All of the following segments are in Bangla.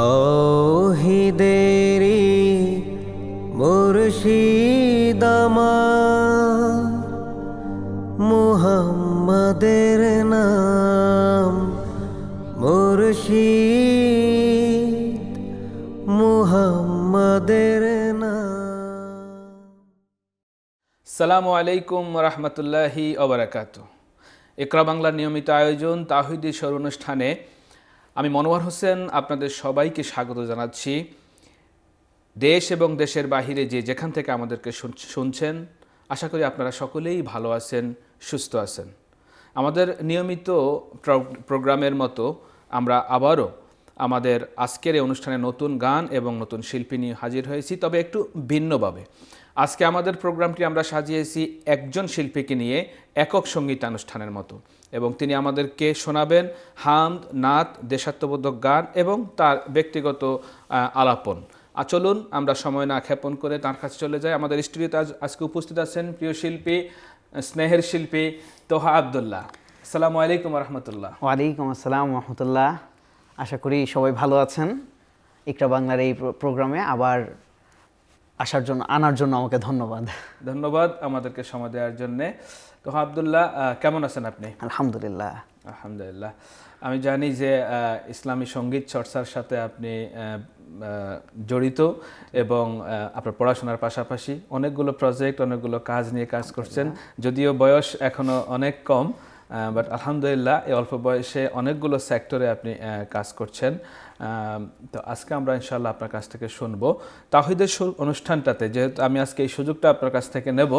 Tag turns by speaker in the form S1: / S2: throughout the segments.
S1: তহিদেরি মুর্শিদামা মুহাম্মাদের নাম মুর্শিদ মুহাম্মাদের নাম
S2: সালামু আলাইকুম রহমতুল্লাহি অবরাকাত একরা বাংলার নিয়মিত আয়োজন তাহিদি স্বর অনুষ্ঠানে আমি মনোয়ার হোসেন আপনাদের সবাইকে স্বাগত জানাচ্ছি দেশ এবং দেশের বাহিরে যে যেখান থেকে আমাদেরকে শুনছেন আশা করি আপনারা সকলেই ভালো আছেন সুস্থ আছেন আমাদের নিয়মিত প্রোগ্রামের মতো আমরা আবারও আমাদের আজকের এই অনুষ্ঠানে নতুন গান এবং নতুন শিল্পী নিয়ে হাজির হয়েছি তবে একটু ভিন্নভাবে আজকে আমাদের প্রোগ্রামটি আমরা সাজিয়েছি একজন শিল্পীকে নিয়ে একক অনুষ্ঠানের মতো এবং তিনি আমাদেরকে শোনাবেন হামদ নাত দেশাত্মবোধক গান এবং তার ব্যক্তিগত আলাপন চলুন আমরা সময় না ক্ষেপণ করে তার কাছে চলে যাই আমাদের স্টুডিওতে আজকে উপস্থিত আছেন প্রিয় শিল্পী স্নেহের শিল্পী তোহা আবদুল্লাহ আসসালামু আলাইকুম রহমতুল্লাহ
S3: ওয়ালাইকুম আসসালাম রহমতুল্লাহ আশা করি সবাই ভালো আছেন ইকরা বাংলার এই প্রোগ্রামে আবার আসার জন্য আনার জন্য আমাকে ধন্যবাদ
S2: ধন্যবাদ আমাদেরকে সময় দেওয়ার জন্যে তো আবদুল্লাহ কেমন আছেন আপনি আলহামদুলিল্লাহ আলহামদুলিল্লাহ আমি জানি যে ইসলামী সঙ্গীত চর্চার সাথে আপনি জড়িত এবং আপনার পড়াশোনার পাশাপাশি অনেকগুলো প্রজেক্ট অনেকগুলো কাজ নিয়ে কাজ করছেন যদিও বয়স এখনো অনেক কম বাট আলহামদুলিল্লাহ এই অল্প বয়সে অনেকগুলো সেক্টরে আপনি কাজ করছেন তো আজকে আমরা ইনশাল্লাহ আপনার কাছ থেকে শুনবো তাহিদের অনুষ্ঠানটাতে যেহেতু আমি আজকে এই সুযোগটা আপনার কাছ থেকে নেব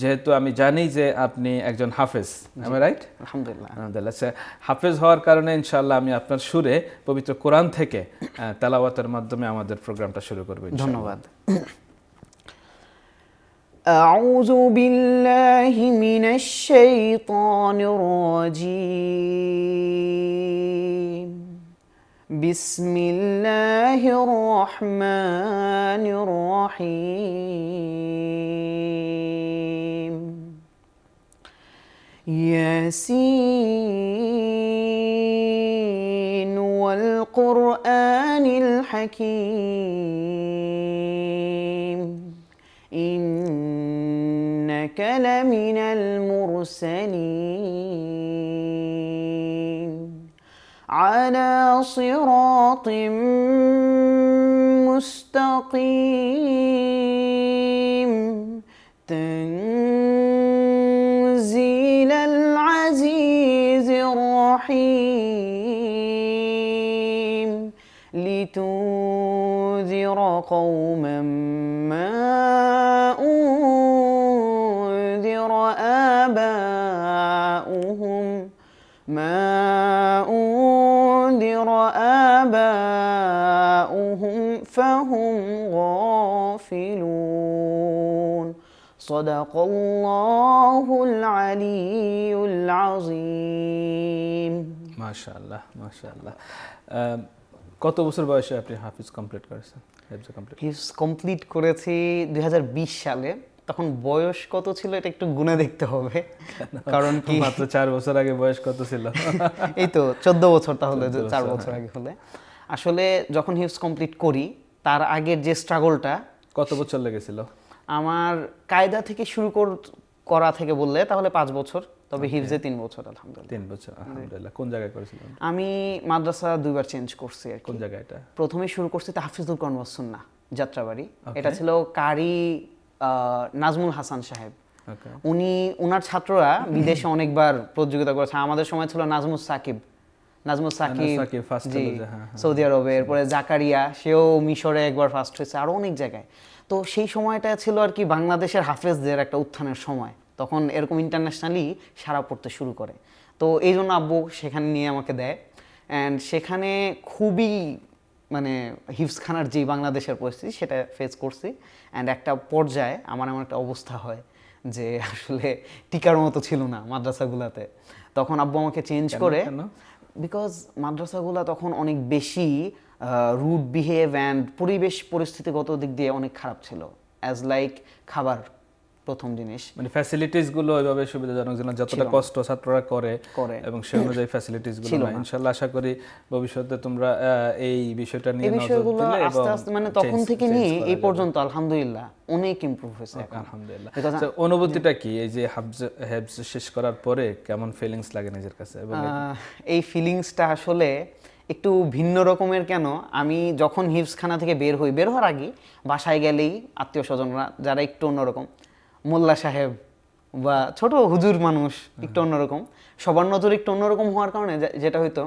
S2: যেহেতু আমি জানি যে আপনি একজন হাফেজ আমি রাইট আলহামদুলিল্লাহ আলহামদুলিল্লাহ আচ্ছা, হাফেজ হওয়ার কারণে ইনশাল্লাহ আমি আপনার সুরে পবিত্র কোরআন থেকে তেলাওয়াতের মাধ্যমে আমাদের প্রোগ্রামটা শুরু করবে ধন্যবাদ
S1: أعوذ بالله من الشيطان الرجيم بسم الله الرحمن الرحيم ياسين والقرآن الحكيم إنك لمن المرسلين على صراط مستقيم تنزيل العزيز الرحيم لتنذر قوما
S2: صدق الله العلي العظيم ما شاء الله ما شاء الله কত বছর বয়সে আপনি হাফিজ কমপ্লিট করেছেন হাফিজ কমপ্লিট করেছি 2020 সালে
S3: তখন বয়স কত ছিল এটা একটু গুণে দেখতে হবে কারণ কি মাত্র
S2: 4 বছর আগে বয়স
S3: কত ছিল এই তো 14 বছর তাহলে 4 বছর আগে হলে আসলে যখন হিপস কমপ্লিট করি তার আগের যে স্ট্রাগলটা কত বছর লেগেছিল আমার কায়দা থেকে শুরু করা থেকে বললে তাহলে পাঁচ বছর তবে হিফজে তিন বছর
S2: আলহামদুলিল্লাহ তিন বছর আলহামদুলিল্লাহ কোন জায়গায় করেছিলেন
S3: আমি মাদ্রাসা দুইবার চেঞ্জ করছি আর কোন জায়গায় এটা প্রথমে শুরু করছি তাহফিজুল কনওয়াসুন্না যাত্রাবাড়ি এটা ছিল কারি নাজমুল হাসান সাহেব উনি ওনার ছাত্ররা বিদেশে অনেকবার প্রতিযোগিতা করেছে আমাদের সময় ছিল নাজমুল সাকিব নাজমুল হ্যাঁ, সাকিব হ্যাঁ, হ্যাঁ। সৌদি আরবে এরপরে জাকারিয়া সেও মিশরে একবার ফার্স্ট হয়েছে আরো অনেক জায়গায় তো সেই সময়টা ছিল আর কি বাংলাদেশের হাফেজদের একটা উত্থানের সময় তখন এরকম ইন্টারন্যাশনালি সারা পড়তে শুরু করে তো এই জন্য আব্বু সেখানে নিয়ে আমাকে দেয় অ্যান্ড সেখানে খুবই মানে হিফসখানার যে বাংলাদেশের পরিস্থিতি সেটা ফেস করছি অ্যান্ড একটা পর্যায়ে আমার এমন একটা অবস্থা হয় যে আসলে টিকার মতো ছিল না মাদ্রাসাগুলোতে তখন আব্বু আমাকে চেঞ্জ করে বিকজ মাদ্রাসাগুলো তখন অনেক বেশি রুড বিহেভ অ্যান্ড পরিবেশ পরিস্থিতিগত দিক দিয়ে অনেক খারাপ ছিল অ্যাজ লাইক খাবার
S2: প্রথম জিনিস মানে ফ্যাসিলিটিস গুলো এভাবে সুবিধাজনক ছিল যতটা কষ্ট ছাত্ররা করে এবং সেই অনুযায়ী ফ্যাসিলিটিস গুলো ইনশাআল্লাহ আশা করি ভবিষ্যতে তোমরা এই বিষয়টা নিয়ে নজর দিলে আস্তে আস্তে মানে তখন থেকে নিয়ে এই পর্যন্ত আলহামদুলিল্লাহ অনেক ইমপ্রুভ হয়েছে
S3: আলহামদুলিল্লাহ অনুভূতিটা
S2: কি এই যে হ্যাবস শেষ করার পরে কেমন ফিলিংস লাগে নিজের কাছে
S3: এই ফিলিংসটা আসলে একটু ভিন্ন রকমের কেন আমি যখন হিপসখানা থেকে বের হই বের হওয়ার আগে বাসায় গেলেই আত্মীয় স্বজনরা যারা একটু অন্যরকম মোল্লা সাহেব বা ছোট হুজুর মানুষ একটু অন্যরকম সবার নজর একটু অন্যরকম হওয়ার কারণে যেটা হইতো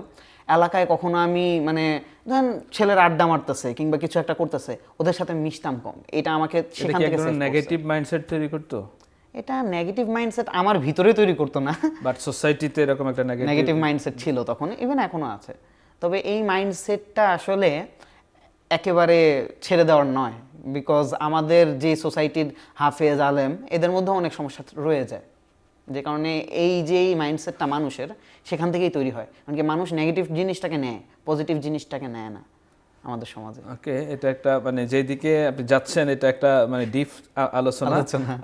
S3: এলাকায় কখনো আমি মানে ধরেন ছেলের আড্ডা মারতেছে কিংবা কিছু একটা করতেছে ওদের সাথে মিশতাম কম এটা আমাকে সেখান থেকে
S2: নেগেটিভ মাইন্ডসেট
S3: তৈরি করতো এটা নেগেটিভ মাইন্ডসেট আমার ভিতরে তৈরি করতো না বাট সোসাইটিতে এরকম একটা নেগেটিভ মাইন্ডসেট ছিল তখন ইভেন এখনো আছে তবে এই মাইন্ডসেটটা আসলে একেবারে ছেড়ে দেওয়ার নয় বিকজ আমাদের যে সোসাইটির হাফেজ আলেম এদের মধ্যে অনেক সমস্যা রয়ে যায় যে কারণে এই যে মাইন্ডসেটটা মানুষের সেখান থেকেই তৈরি হয় কারণ কি মানুষ নেগেটিভ জিনিসটাকে নেয় পজিটিভ জিনিসটাকে নেয় না
S2: আমাদের সমাজে ওকে এটা একটা মানে যেদিকে আপনি যাচ্ছেন এটা একটা মানে ডিপ আলোচনা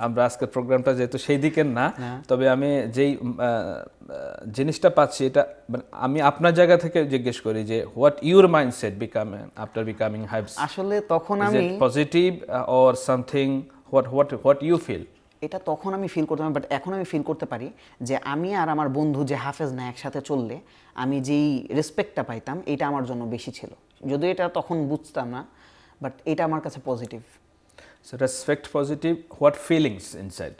S2: আমরা আজকের প্রোগ্রামটা যেহেতু সেই দিকের না তবে আমি যেই জিনিসটা পাচ্ছি এটা মানে আমি আপনার জায়গা থেকে জিজ্ঞেস করি যে what your mindset become after becoming হাইবস আসলে তখন আমি positive or something what what what you feel
S3: এটা তখন আমি ফিল করতে বাট এখন আমি ফিল করতে পারি যে আমি আর আমার বন্ধু যে হাফেজ না একসাথে চললে আমি যেই রেসপেক্টটা পাইতাম এটা আমার জন্য বেশি ছিল যদি এটা তখন বুঝতাম না বাট এটা আমার কাছে positive
S2: respect positive what feelings inside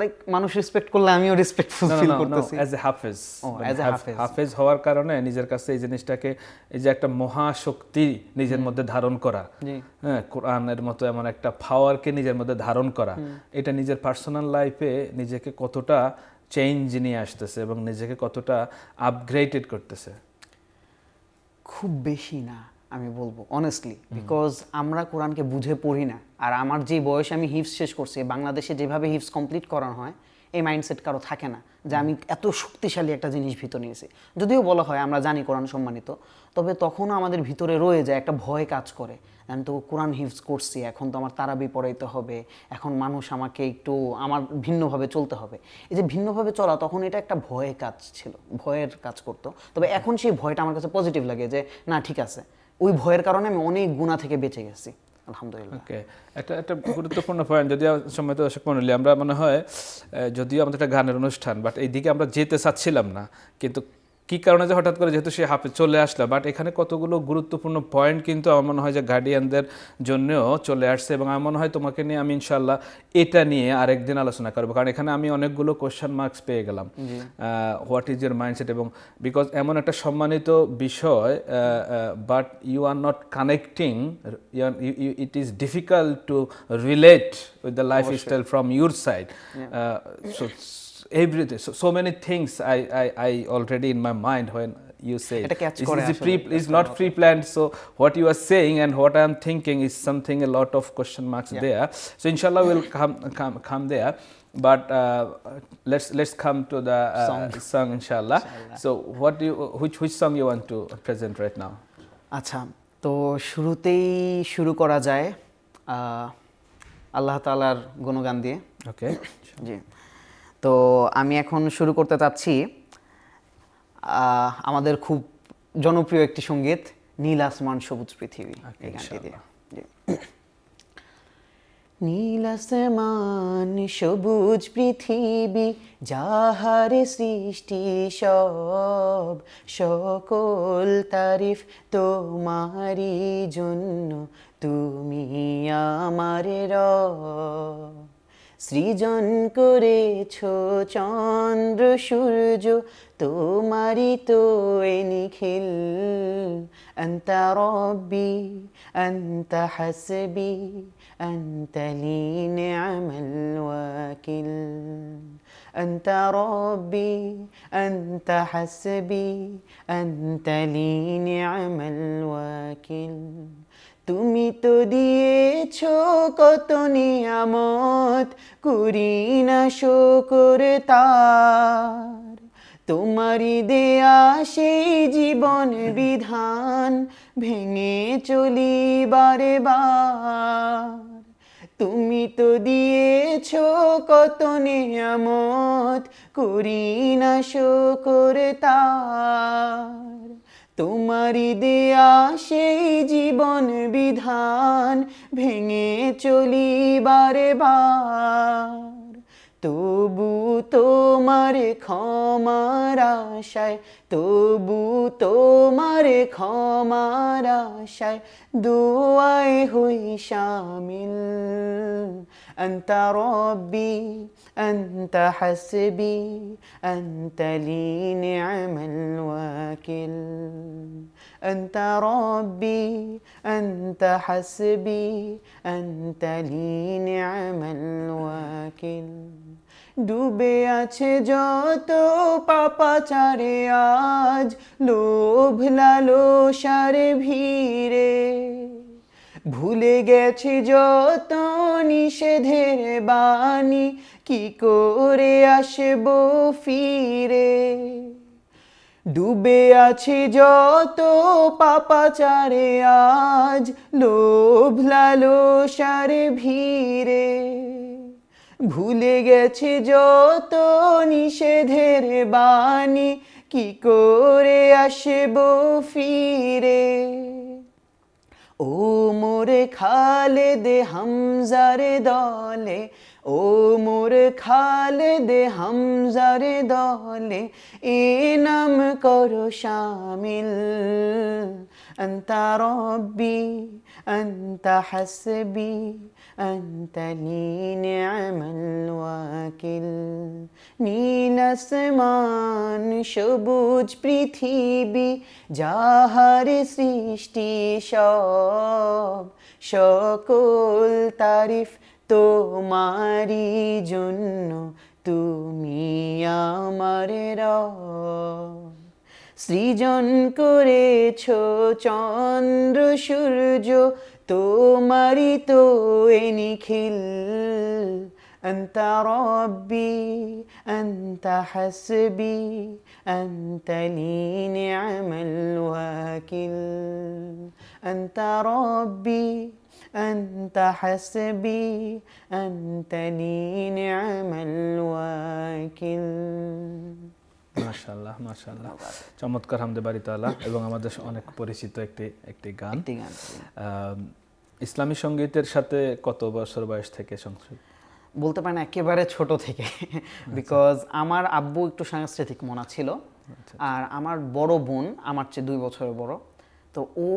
S3: like মানুষ রেসপেক্ট করলে আমিও ফিল করতেছি অ্যাজ এ হাফেজ
S2: হাফেজ হওয়ার কারণে নিজের কাছে এই জিনিসটাকে এই যে একটা মহাশক্তি নিজের মধ্যে ধারণ করা হ্যাঁ কোরআনের মতো এমন একটা পাওয়ারকে নিজের মধ্যে ধারণ করা এটা নিজের পার্সোনাল লাইফে নিজেকে কতটা চেঞ্জ নিয়ে আসতেছে এবং নিজেকে কতটা আপগ্রেডেড করতেছে
S3: খুব বেশি না আমি বলবো অনেস্টলি বিকজ আমরা কোরআনকে বুঝে পড়ি না আর আমার যে বয়সে আমি হিপস শেষ করছি বাংলাদেশে যেভাবে হিপস কমপ্লিট করানো হয় এই মাইন্ডসেট কারো থাকে না যে আমি এত শক্তিশালী একটা জিনিস ভিতর নিয়েছি যদিও বলা হয় আমরা জানি কোরআন সম্মানিত তবে তখনও আমাদের ভিতরে রয়ে যায় একটা ভয় কাজ করে আমি তো কোরআন হিফজ করছি এখন তো আমার তারাবি পড়াইতে হবে এখন মানুষ আমাকে একটু আমার ভিন্নভাবে চলতে হবে এই যে ভিন্নভাবে চলা তখন এটা একটা ভয়ের কাজ ছিল ভয়ের কাজ করতো তবে এখন সেই ভয়টা আমার কাছে পজিটিভ লাগে যে না ঠিক আছে ওই ভয়ের কারণে আমি অনেক গুণা থেকে বেঁচে গেছি
S2: আলহামদুলিল্লাহ এটা একটা গুরুত্বপূর্ণ পয়েন্ট যদি সময় দর্শক মন্ডলী আমরা মনে হয় যদিও আমাদের একটা গানের অনুষ্ঠান বাট এইদিকে আমরা যেতে চাচ্ছিলাম না কিন্তু কি কারণে যে হঠাৎ করে যেহেতু সে হাফে চলে আসলো বাট এখানে কতগুলো গুরুত্বপূর্ণ পয়েন্ট কিন্তু আমার মনে হয় যে গার্ডিয়ানদের জন্যও চলে আসছে এবং আমার মনে হয় তোমাকে নিয়ে আমি ইনশাল্লাহ এটা নিয়ে আরেকদিন আলোচনা করবো কারণ এখানে আমি অনেকগুলো কোশ্চেন মার্কস পেয়ে গেলাম হোয়াট ইজ ইয়ার মাইন্ডসেট এবং বিকজ এমন একটা সম্মানিত বিষয় but you are not connecting it is difficult to relate with the life style from your side so everything so, so many things I, I, I already in my mind when you say it is pre, is not pre-planned so what you are saying and what I am thinking is something a lot of question marks yeah. there so inshallah we'll come come come there but uh, let's let's come to the uh, song. song inshallah. inshallah so what do you which which song you want to present right now
S3: আচ্ছা তো শুরুতেই শুরু করা যায় আল্লাহ তাআলার গুণগান দিয়ে ওকে জি তো আমি এখন শুরু করতে চাচ্ছি আমাদের খুব জনপ্রিয় একটি সঙ্গীত নীল আসমান সবুজ পৃথিবী আচ্ছা,
S1: নীল আসমান সবুজ পৃথিবী যাহার সৃষ্টি সব সকল তারিফ তোমারই জন্য তুমি আমার রব সৃজন করেছ চন্দ্র সূর্য তোমারি তো এ নিখিল أنت ربي أنت حسبي أنت لي نعم الوكيل أنت ربي أنت حسبي أنت لي نعم الوكيل তুমি তো দিয়েছ কত নিয়ামত করি না শোকর তার তোমারই দেয়া সেই জীবন বিধান ভেঙে চলি বারে বার তুমি তো দিয়েছ কত নিয়ামত করি না শোকর তার তোমারি দেয়া সেই জীবন বিধান ভেঙে চলি বারে বার তবু তোমার ক্ষমার আশায় তবু তোমার ক্ষমার আশায় দুয়াই হুই শামিল أنت ربي أنت حسبي أنت لي نعم الوكيل أنت ربي أنت حسبي أنت لي نعم الوكيل ডুবে আছে যত পাপাচারে আজ লোভ লালো সারে ভিড়ে ভুলে গেছে যত নিষেধের বাণী কি করে আসব ফিরে ডুবে আছে যত পাপাচারে আজ লোভ লালো সারে ভিড়ে ভুলে গেছে যত নিষেধের বাণী কি করে আসব ফিরে ও মোরে খালে দে হামজারে দলে ও মোর খালে দে হামজারে দলে এ নাম করো শামিল أنت রব্বি أنت হাসবি أنت لي نعم الوكيل নীল আসমান সবুজ পৃথিবী যাহার সৃষ্টি সব সকল তারিফ তোমারি জন্য তুমি আমার সৃজন করেছ চন্দ্র সূর্য তোমারই তো এ নিখিল أنت ربي أنت حسبي أنت لي نعم الوكيل أنت ربي أنت حسبي أنت لي نعم الوكيل
S2: মাশাআল্লাহ মাশাআল্লাহ চমৎকার হামদে বাড়ি এবং আমাদের অনেক পরিচিত একটি একটি গান ইসলামী সঙ্গীতের সাথে কত বছর বয়স থেকে সংযুক্ত
S3: বলতে পারেন একেবারে ছোট থেকে বিকজ আমার আব্বু একটু সাংস্কৃতিক মনা ছিল আচ্ছা, আচ্ছা। আর আমার বড় বোন আমার চেয়ে দুই বছরের বড় তো ও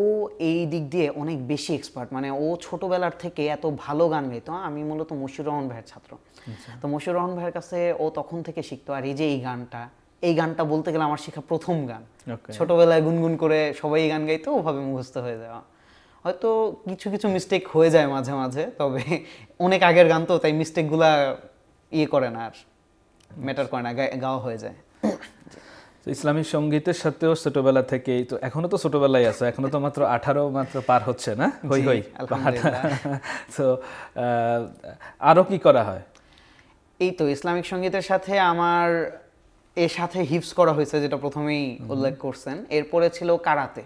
S3: এই দিক দিয়ে অনেক বেশি এক্সপার্ট মানে ও ছোটবেলার থেকে এত ভালো গান গাইত আমি মূলত মশিউর রহমান ভাইয়ের ছাত্র আচ্ছা। তো মশুর রহমান ভাইয়ের কাছে ও তখন থেকে শিখতো আর এই যে এই গানটা এই গানটা বলতে গেলে আমার শেখা প্রথম গান ছোটবেলায় গুনগুন করে সবাই গান গাইতো ওভাবে মুখস্থ হয়ে যাওয়া হয়তো কিছু কিছু মিস্টেক হয়ে যায় মাঝে মাঝে তবে অনেক আগের গান তো তাই মিস্টেকগুলা ইয়ে করে না আর
S2: ম্যাটার করে না গাওয়া হয়ে যায় তো ইসলামী সঙ্গীতের সাথেও ছোটবেলা থেকেই তো এখনো তো ছোটবেলায় আছো এখনো তো মাত্র আঠারো মাত্র পার হচ্ছে না হই হই তো আরও কি করা হয়
S3: এই তো ইসলামিক সঙ্গীতের সাথে আমার এর সাথে হিপস করা হয়েছে যেটা প্রথমেই উল্লেখ করছেন এরপরে ছিল কারাতে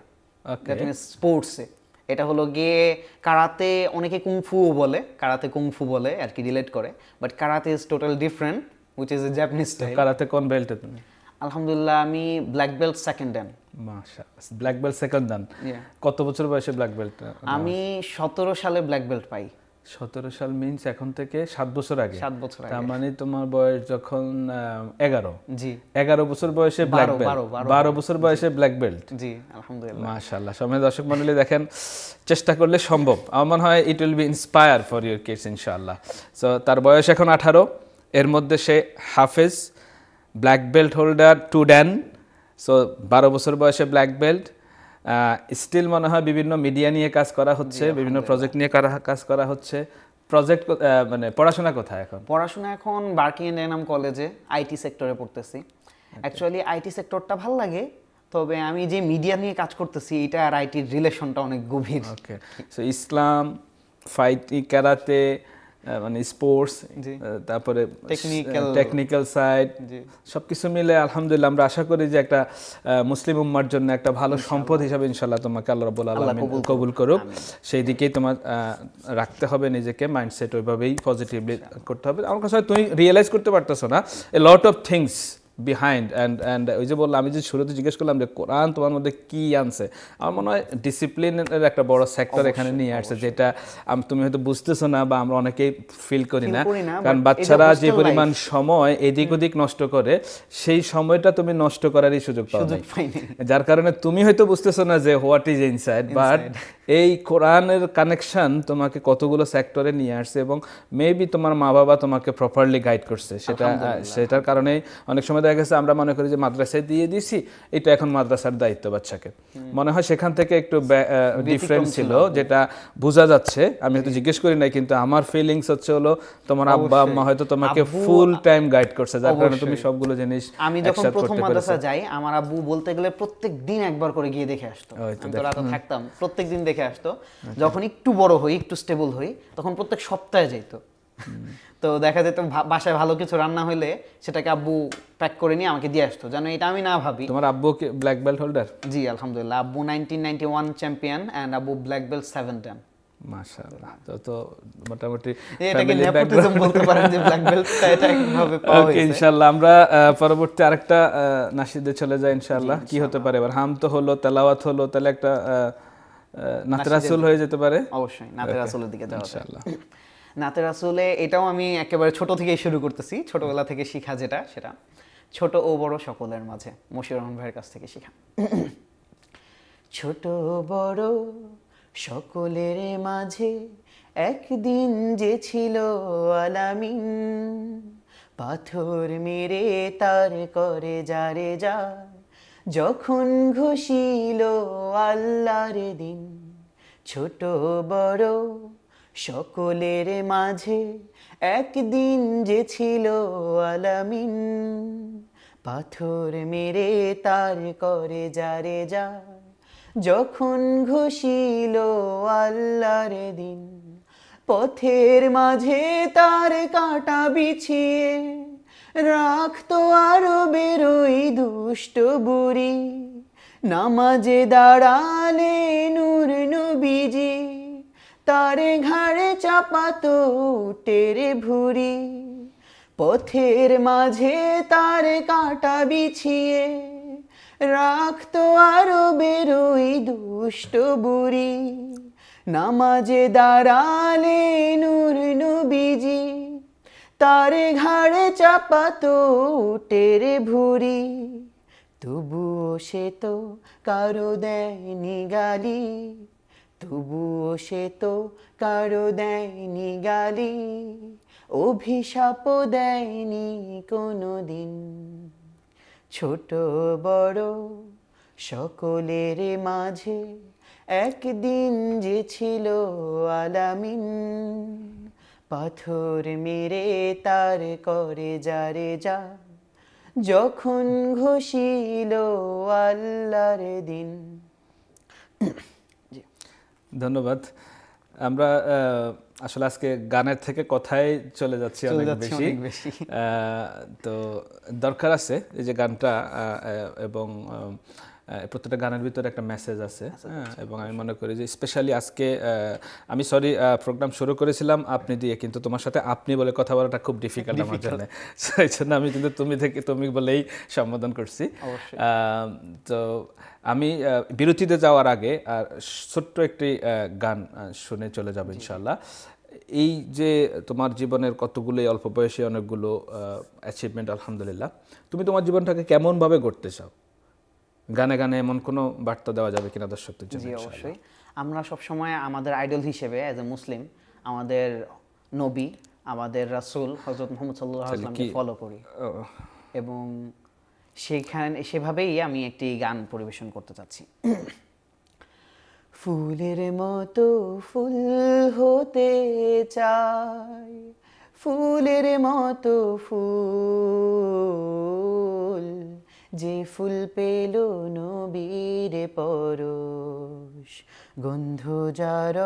S3: স্পোর্টসে এটা হলো গিয়ে কারাতে অনেকে কুংফু বলে কারাতে কুংফু বলে আর কি রিলেট করে but karate is total different which is a Japanese style karate কোন বেল্টে তুমি আলহামদুলিল্লাহ আমি ব্ল্যাক বেল্ট সেকেন্ড ড্যান
S2: মাশাআল্লাহ ব্ল্যাক বেল্ট সেকেন্ড ড্যান কত বছর বয়সে ব্ল্যাক বেল্ট আমি 17 সালে ব্ল্যাক বেল্ট পাই সতেরো সাল মিন্স এখন থেকে সাত বছর আগে সাত বছর তার মানে তোমার বয়স যখন এগারো জি এগারো বছর বয়সে ব্ল্যাক বেল্ট বারো বছর বয়সে ব্ল্যাক বেল্ট জি আলহামদুলিল্লাহ মাশাল্লাহ সময় দর্শক মন্ডলী দেখেন চেষ্টা করলে সম্ভব আমার মনে হয় it will be inspire for your kids ইনশাআল্লাহ সো তার বয়স এখন আঠারো এর মধ্যে সে হাফেজ black belt holder two dan so বারো বছর বয়সে ব্ল্যাক বেল্ট স্টিল মনে হয় বিভিন্ন মিডিয়া নিয়ে কাজ করা হচ্ছে বিভিন্ন প্রজেক্ট নিয়ে কাজ করা হচ্ছে প্রজেক্ট মানে পড়াশোনা কোথায় এখন
S3: পড়াশোনা এখন বার্কিং এন্ড এনাম কলেজে আইটি সেক্টরে পড়তেছি অ্যাকচুয়ালি আইটি সেক্টরটা ভাল লাগে
S2: তবে আমি যে মিডিয়া
S3: নিয়ে কাজ করতেছি এটা আর
S2: আইটির রিলেশনটা অনেক গভীর ওকে সো ইসলাম ফাইটি ক্যারাতে মানে স্পোর্টস তারপরে টেকনিক্যাল সাইড সবকিছু মিলে আলহামদুলিল্লাহ আমরা আশা করি যে একটা মুসলিম উম্মার জন্য একটা ভালো সম্পদ হিসাবে ইনশাল্লাহ তোমাকে আল্লাহ রব্বুল আলমিন কবুল করুক সেই দিকেই তোমার রাখতে হবে নিজেকে মাইন্ডসেট ওইভাবেই পজিটিভলি করতে হবে আমার কাছে তুমি রিয়েলাইজ করতে পারতেছো না a lot of things behind and and ওই যে বললাম আমি যে শুরুতে জিজ্ঞেস করলাম যে কোরআন তোমার মধ্যে কী আনছে আমার মনে হয় ডিসিপ্লিনের একটা বড় সেক্টর এখানে নিয়ে আসছে যেটা তুমি হয়তো বুঝতেছো না বা আমরা অনেকেই ফিল করি না কারণ বাচ্চারা যে পরিমাণ সময় এদিক ওদিক নষ্ট করে সেই সময়টা তুমি নষ্ট করারই সুযোগ পাবে যার কারণে তুমি হয়তো বুঝতেছো না যে হোয়াট ইজ ইনসাইড বাট এই কোরআনের কানেকশান তোমাকে কতগুলো সেক্টরে নিয়ে আসছে এবং মেবি তোমার মা বাবা তোমাকে প্রপারলি গাইড করছে সেটা সেটার কারণে অনেক সময় দেখা গেছে আমরা মনে করি যে মাদ্রাসায় দিয়ে দিছি এটা এখন মাদ্রাসার দায়িত্ব বাচ্চাকে মনে হয় সেখান থেকে একটু ডিফারেন্স ছিল যেটা বোঝা যাচ্ছে আমি হয়তো জিজ্ঞেস করি নাই কিন্তু আমার ফিলিংস হচ্ছে হলো তোমার আব্বা আম্মা হয়তো তোমাকে ফুল টাইম গাইড করছে যার কারণে তুমি সবগুলো জিনিস আমি যখন প্রথম মাদ্রাসা যাই
S3: আমার আব্বু বলতে গেলে প্রত্যেক দিন একবার করে গিয়ে দেখে আসতো আমি তো রাতে থাকতাম প্রত্যেক দিন দেখে আসতো যখন একটু বড় হই একটু স্টেবল হই তখন প্রত্যেক সপ্তাহে যেত তো দেখা যেত বাসায় ভালো কিছু রান্না হইলে সেটাকে আব্বু প্যাক করে নিয়ে আমাকে দিয়ে আসতো যেন এটা আমি না ভাবি তোমার আব্বু ব্ল্যাক বেল্ট হোল্ডার জি আলহামদুলিল্লাহ আব্বু nineteen ninety one champion and আব্বু ব্ল্যাক বেল্ট সেভেন টাইম
S2: আমরা চলে যাই ইনশাআল্লাহ কি হতে পারে হাম তো হলো তেলাওয়াত হলো তাহলে একটা নাতে রাসুল হয়ে যেতে পারে অবশ্যই নাতে রাসুলের দিকে যাওয়া
S3: নাতে রাসুলে এটাও আমি একেবারে ছোট থেকেই শুরু করতেছি ছোটবেলা থেকে শিখা যেটা সেটা ছোট ও বড় সকলের মাঝে
S1: মশির রহমান ভাইয়ের কাছ থেকে শিখা ছোট বড় সকলের মাঝে একদিন যে ছিল আলামিন পাথর মেরে তার করে যারে যার যখন ঘুষিল আল্লাহর দিন ছোট বড় সকলের মাঝে একদিন যে ছিল আলামিন পাথর মেরে তার করে যারে যা যখন ঘুষিল আল্লাহর দিন পথের মাঝে তার কাটা বিছিয়ে রাখতো আরো বেরোই দুষ্ট বুড়ি নামাজে দাঁড়ালে নূর নবীজি তারে ঘাড়ে চাপাত টেরে ভুরি পথের মাঝে তার কাঁটা বিছিয়ে রাখত আরো বেরোই দুষ্ট বুড়ি নামাজে দাঁড়ালে নূর নবীজি তারে ঘাড়ে চাপা তো টেরে ভুরি তবুও সে তো কারো দেয়নি গালি তবুও সে তো কারো দেয়নি গালি অভিশাপ দেয়নি কোনো দিন ছোট বড় সকলের মাঝে একদিন যে ছিল আলামিন পাথর মেরে তার করে যারে যা যখন ঘষিল আল্লাহর দিন
S2: ধন্যবাদ আমরা আসলে আজকে গানের থেকে কথায় চলে যাচ্ছি অনেক বেশি তো দরকার আছে এই যে গানটা এবং প্রত্যেকটা গানের ভিতরে একটা মেসেজ হ্যাঁ, আছে এবং আমি মনে করি যে স্পেশালি আজকে আমি সরি প্রোগ্রাম শুরু করেছিলাম আপনি দিয়ে কিন্তু তোমার সাথে আপনি বলে কথা বলাটা খুব ডিফিকাল্ট আমার জন্য সেই জন্য আমি কিন্তু তুমি থেকে তুমি বলেই সম্বোধন করছি তো আমি বিরতিতে যাওয়ার আগে আর ছোট্ট একটি গান শুনে চলে যাবো ইনশাল্লাহ এই যে তোমার জীবনের কতগুলো অল্প বয়সে অনেকগুলো অ্যাচিভমেন্ট আলহামদুলিল্লাহ তুমি তোমার জীবনটাকে কেমনভাবে গড়তে চাও গানে গানে এমন কোনো বার্তা দেওয়া যাবে কিনা দর্শকদের জন্য অবশ্যই
S3: আমরা সবসময় আমাদের আইডল হিসেবে অ্যাজ এ মুসলিম আমাদের নবী আমাদের রাসুল হজরত মোহাম্মদ সাল্লাহ আসলামকে ফলো করি এবং সেখানে সেভাবেই আমি একটি গান পরিবেশন করতে চাচ্ছি
S1: ফুলের মতো ফুল হতে চাই ফুলের মতো ফুল যে ফুল পেল নবীর পরশ গন্ধ যার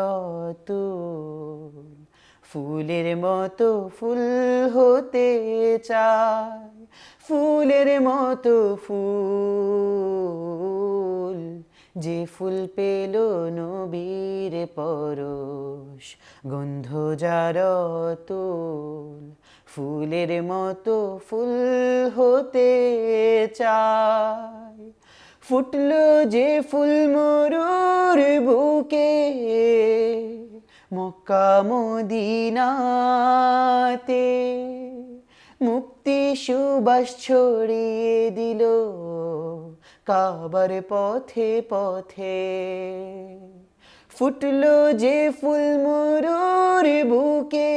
S1: ফুলের মতো ফুল হতে চায় ফুলের মতো ফুল যে ফুল পেল নবীর পরশ গন্ধ যার তুল ফুলের মতো ফুল হতে চায় ফুটলো যে ফুল মরুর বুকে মক্কা মদিনাতে মুক্তি সুবাস ছড়িয়ে দিল কাবার পথে পথে ফুটলো যে ফুল মরুর বুকে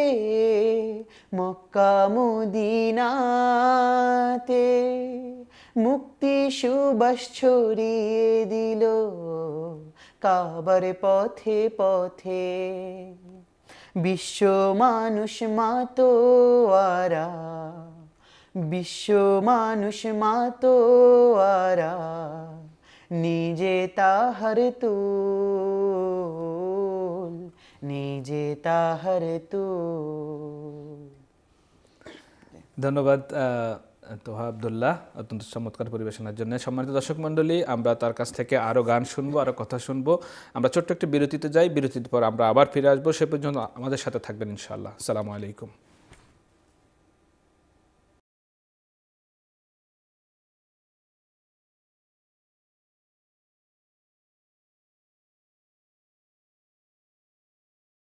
S1: মক্কা মদিনাতে মুক্তি সুবাস ছড়িয়ে দিল কাবার পথে পথে বিশ্ব মানুষ মাতো আরা বিশ্ব মানুষ মাতো আরা নিজে তাহার তুল নিজে তাহার
S2: ধন্যবাদ তোহা আবদুল্লাহ অত্যন্ত চমৎকার পরিবেশনার জন্য সম্মানিত দর্শক মণ্ডলী আমরা তার কাছ থেকে আরও গান শুনবো আরও কথা শুনবো আমরা ছোট্ট একটি বিরতিতে যাই বিরতির পর আমরা আবার ফিরে আসবো সে পর্যন্ত আমাদের সাথে থাকবেন ইনশাআল্লাহ সালামু আলাইকুম